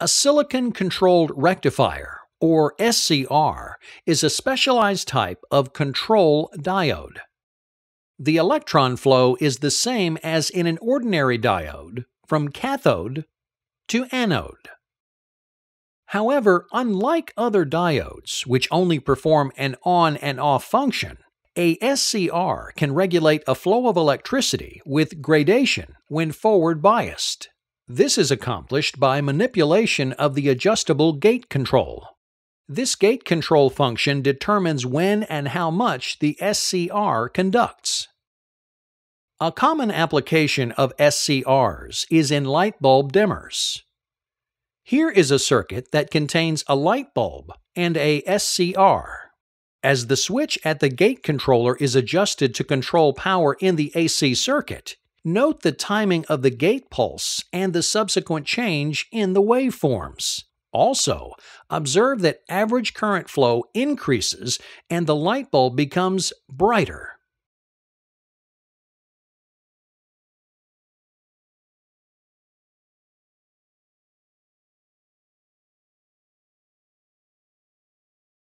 A silicon controlled rectifier, or SCR, is a specialized type of control diode. The electron flow is the same as in an ordinary diode from cathode to anode. However, unlike other diodes, which only perform an on and off function, a SCR can regulate a flow of electricity with gradation when forward biased. This is accomplished by manipulation of the adjustable gate control. This gate control function determines when and how much the SCR conducts. A common application of SCRs is in light bulb dimmers. Here is a circuit that contains a light bulb and a SCR. As the switch at the gate controller is adjusted to control power in the AC circuit, Note the timing of the gate pulse and the subsequent change in the waveforms. Also, observe that average current flow increases and the light bulb becomes brighter.